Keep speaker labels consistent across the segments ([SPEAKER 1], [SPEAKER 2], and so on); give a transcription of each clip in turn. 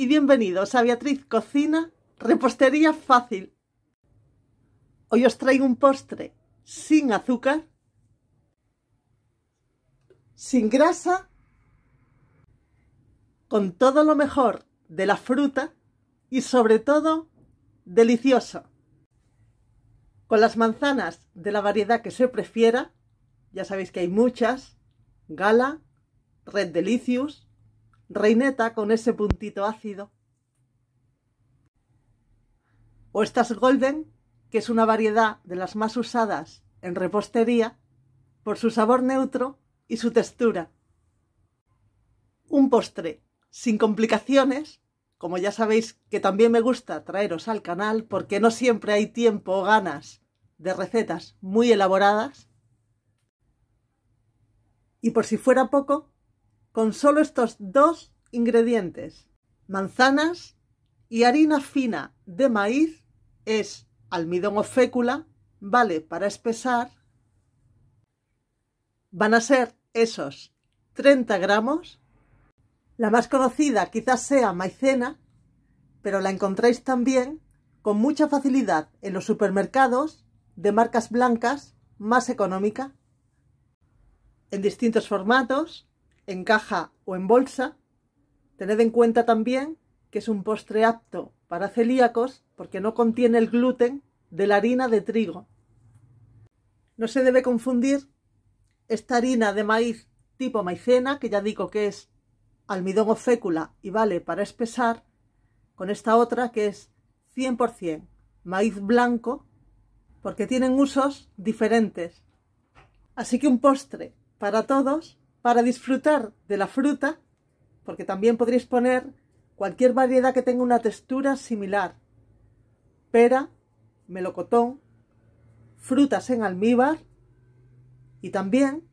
[SPEAKER 1] y bienvenidos a Beatriz Cocina Repostería Fácil. Hoy os traigo un postre sin azúcar, sin grasa, con todo lo mejor de la fruta y sobre todo delicioso. Con las manzanas de la variedad que se prefiera, ya sabéis que hay muchas, Gala, Red Delicious, reineta con ese puntito ácido. O estas golden, que es una variedad de las más usadas en repostería por su sabor neutro y su textura. Un postre sin complicaciones, como ya sabéis que también me gusta traeros al canal porque no siempre hay tiempo o ganas de recetas muy elaboradas. Y por si fuera poco, con solo estos dos ingredientes, manzanas y harina fina de maíz, es almidón o fécula, vale para espesar, van a ser esos 30 gramos. La más conocida quizás sea maicena, pero la encontráis también con mucha facilidad en los supermercados de marcas blancas más económica, en distintos formatos, en caja o en bolsa. Tened en cuenta también que es un postre apto para celíacos porque no contiene el gluten de la harina de trigo. No se debe confundir esta harina de maíz tipo maicena, que ya digo que es almidón o fécula y vale para espesar, con esta otra que es 100% maíz blanco, porque tienen usos diferentes. Así que un postre para todos para disfrutar de la fruta, porque también podréis poner cualquier variedad que tenga una textura similar. Pera, melocotón, frutas en almíbar y también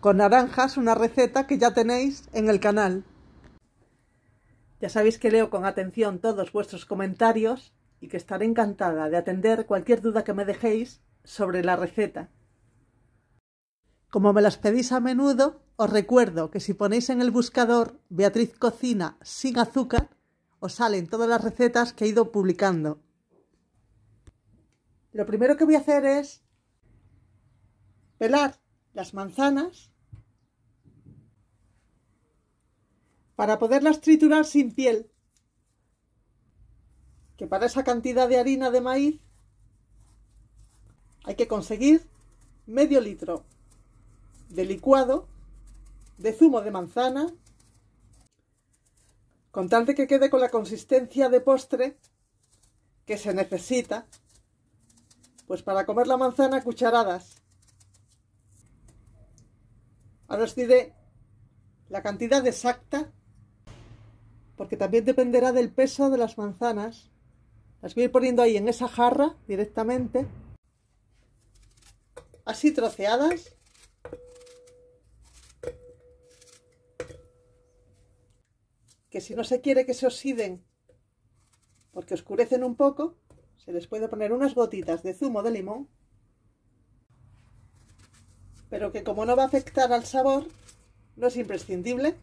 [SPEAKER 1] con naranjas, una receta que ya tenéis en el canal. Ya sabéis que leo con atención todos vuestros comentarios y que estaré encantada de atender cualquier duda que me dejéis sobre la receta. Como me las pedís a menudo, os recuerdo que si ponéis en el buscador Beatriz Cocina sin azúcar, os salen todas las recetas que he ido publicando. Lo primero que voy a hacer es pelar las manzanas para poderlas triturar sin piel, que para esa cantidad de harina de maíz hay que conseguir medio litro de licuado, de zumo de manzana, con tal de que quede con la consistencia de postre que se necesita, pues para comer la manzana cucharadas. Ahora os diré la cantidad exacta, porque también dependerá del peso de las manzanas. Las voy a ir poniendo ahí en esa jarra directamente, así troceadas. que si no se quiere que se oxiden, porque oscurecen un poco, se les puede poner unas gotitas de zumo de limón, pero que como no va a afectar al sabor, no es imprescindible.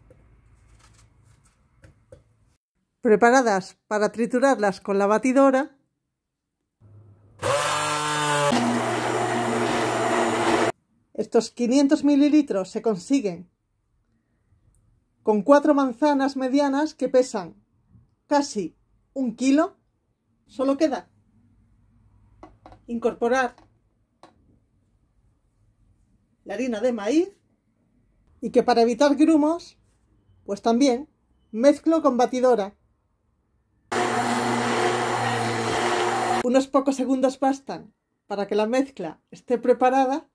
[SPEAKER 1] Preparadas para triturarlas con la batidora, estos 500 mililitros se consiguen con cuatro manzanas medianas que pesan casi un kilo, solo queda incorporar la harina de maíz y que para evitar grumos, pues también mezclo con batidora. Unos pocos segundos bastan para que la mezcla esté preparada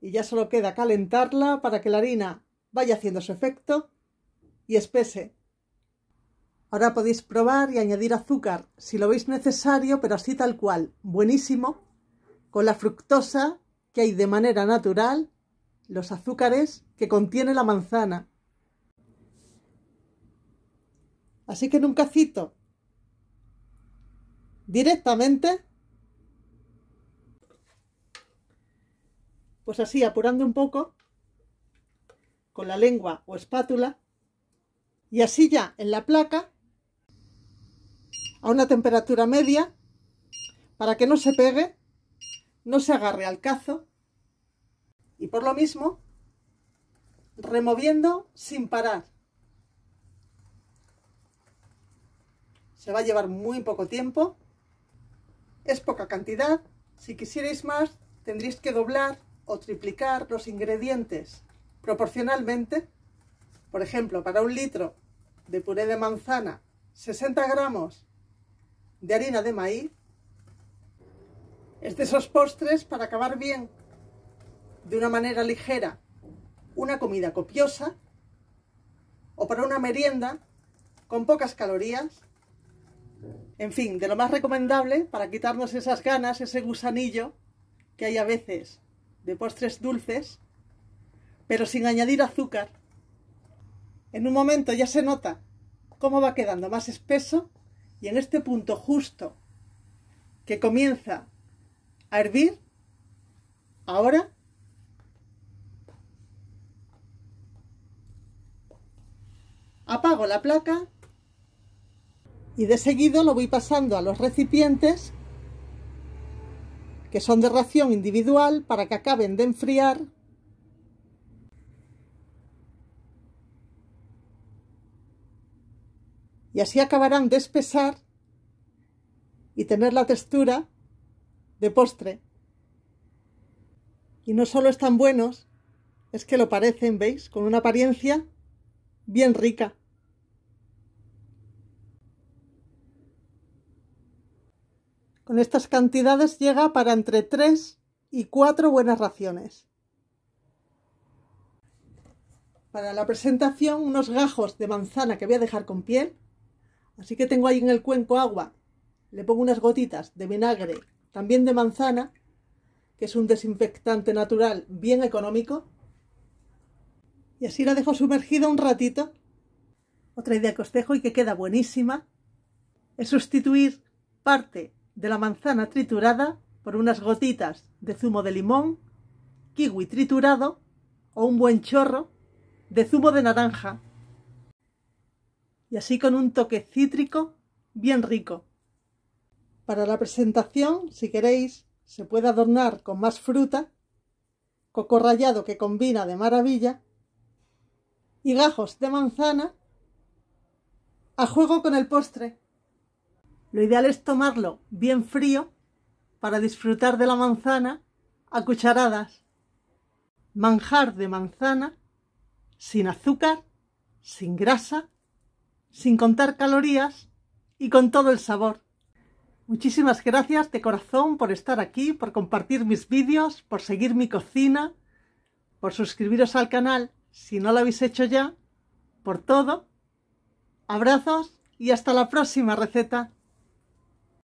[SPEAKER 1] y ya solo queda calentarla para que la harina vaya haciendo su efecto y espese. Ahora podéis probar y añadir azúcar si lo veis necesario, pero así tal cual. Buenísimo. Con la fructosa que hay de manera natural, los azúcares que contiene la manzana. Así que en un cacito, directamente, pues así apurando un poco, con la lengua o espátula, y así ya en la placa a una temperatura media para que no se pegue, no se agarre al cazo y por lo mismo removiendo sin parar. Se va a llevar muy poco tiempo, es poca cantidad, si quisierais más tendréis que doblar o triplicar los ingredientes proporcionalmente por ejemplo, para un litro de puré de manzana, 60 gramos de harina de maíz. Es de esos postres para acabar bien, de una manera ligera, una comida copiosa o para una merienda con pocas calorías. En fin, de lo más recomendable para quitarnos esas ganas, ese gusanillo que hay a veces de postres dulces, pero sin añadir azúcar. En un momento ya se nota cómo va quedando más espeso y en este punto justo que comienza a hervir, ahora apago la placa y de seguido lo voy pasando a los recipientes que son de ración individual para que acaben de enfriar y así acabarán de espesar y tener la textura de postre. Y no solo están buenos, es que lo parecen, ¿veis? Con una apariencia bien rica. Con estas cantidades llega para entre 3 y 4 buenas raciones. Para la presentación, unos gajos de manzana que voy a dejar con piel Así que tengo ahí en el cuenco agua. Le pongo unas gotitas de vinagre, también de manzana, que es un desinfectante natural bien económico. Y así la dejo sumergida un ratito. Otra idea que os dejo y que queda buenísima es sustituir parte de la manzana triturada por unas gotitas de zumo de limón, kiwi triturado o un buen chorro de zumo de naranja y así con un toque cítrico bien rico. Para la presentación, si queréis, se puede adornar con más fruta, coco rallado que combina de maravilla, y gajos de manzana a juego con el postre. Lo ideal es tomarlo bien frío para disfrutar de la manzana a cucharadas. Manjar de manzana sin azúcar, sin grasa sin contar calorías y con todo el sabor. Muchísimas gracias de corazón por estar aquí, por compartir mis vídeos, por seguir mi cocina, por suscribiros al canal si no lo habéis hecho ya, por todo. Abrazos y hasta la próxima receta.